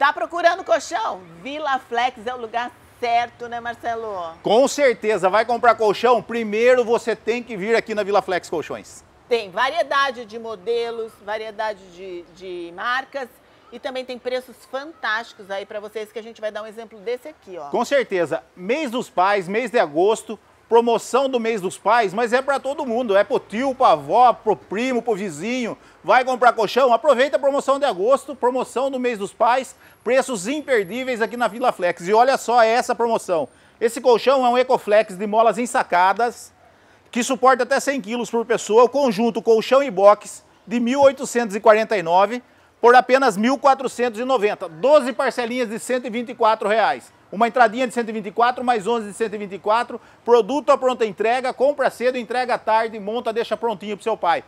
Tá procurando colchão? Vila Flex é o lugar certo, né, Marcelo? Com certeza. Vai comprar colchão? Primeiro você tem que vir aqui na Vila Flex Colchões. Tem variedade de modelos, variedade de, de marcas e também tem preços fantásticos aí para vocês que a gente vai dar um exemplo desse aqui, ó. Com certeza. Mês dos pais, mês de agosto, promoção do mês dos pais, mas é para todo mundo. É pro tio, pra avó, pro primo, pro vizinho. Vai comprar colchão? Aproveita a promoção de agosto, promoção do mês dos pais, preços imperdíveis aqui na Vila Flex. E olha só essa promoção. Esse colchão é um Ecoflex de molas ensacadas, que suporta até 100 quilos por pessoa, o conjunto colchão e box de 1.849 por apenas 1.490, 12 parcelinhas de R$ 124. Reais. Uma entradinha de 124, mais 11 de 124, produto à pronta entrega, compra cedo, entrega tarde, monta, deixa prontinho para seu pai.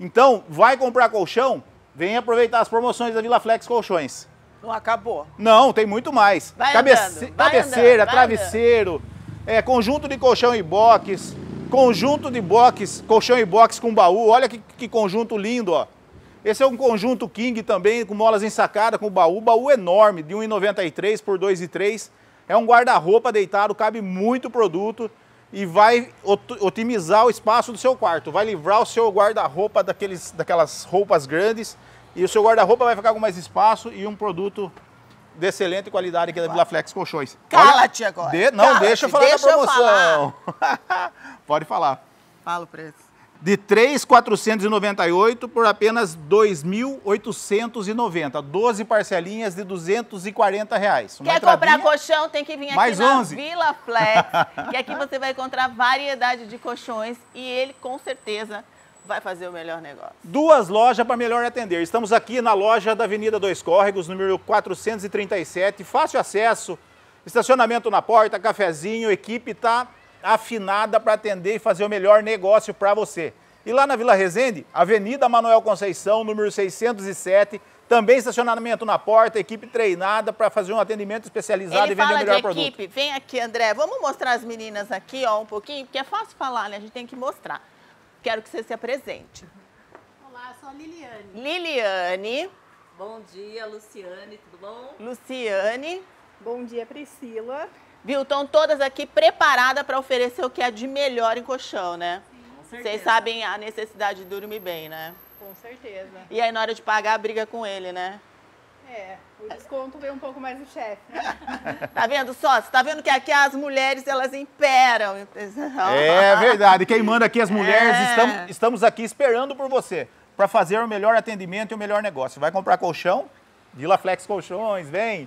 Então, vai comprar colchão? Vem aproveitar as promoções da Vila Flex Colchões. Não acabou? Não, tem muito mais. Vai Cabece andando, vai cabeceira, andando, travesseiro, é, conjunto de colchão e box, conjunto de box, colchão e box com baú. Olha que, que conjunto lindo, ó. Esse é um conjunto King também, com molas ensacadas, com baú. Baú enorme, de 1,93 por 2,3. É um guarda-roupa deitado, cabe muito produto e vai otimizar o espaço do seu quarto. Vai livrar o seu guarda-roupa daquelas roupas grandes e o seu guarda-roupa vai ficar com mais espaço e um produto de excelente qualidade aqui é da Vila Flex Colchões. Cala-te agora. De... Não, Cala deixa eu falar deixa da promoção. Falar. Pode falar. Fala o preço de 3,498 por apenas 2.890. 12 parcelinhas de 240 reais. Uma Quer comprar colchão, tem que vir aqui Mais na 11. Vila Flex, que aqui você vai encontrar variedade de colchões e ele com certeza vai fazer o melhor negócio. Duas lojas para melhor atender. Estamos aqui na loja da Avenida Dois Córregos, número 437, fácil acesso, estacionamento na porta, cafezinho, equipe tá afinada para atender e fazer o melhor negócio para você. E lá na Vila Resende, Avenida Manuel Conceição, número 607, também estacionamento na porta, equipe treinada para fazer um atendimento especializado Ele e vender o melhor produto. equipe. Vem aqui, André, vamos mostrar as meninas aqui, ó, um pouquinho, porque é fácil falar, né? A gente tem que mostrar. Quero que você se apresente. Olá, sou a Liliane. Liliane. Bom dia, Luciane, tudo bom? Luciane. Bom dia, Priscila. Viu? Estão todas aqui preparadas para oferecer o que é de melhor em colchão, né? Sim, Vocês sabem a necessidade de dormir bem, né? Com certeza. E aí, na hora de pagar, briga com ele, né? É, o desconto vem um pouco mais do chefe. Né? tá vendo só? Você tá vendo que aqui as mulheres, elas imperam. É verdade. Quem manda aqui as mulheres, é. estamos, estamos aqui esperando por você para fazer o melhor atendimento e o melhor negócio. Vai comprar colchão? Vila Flex Colchões, vem!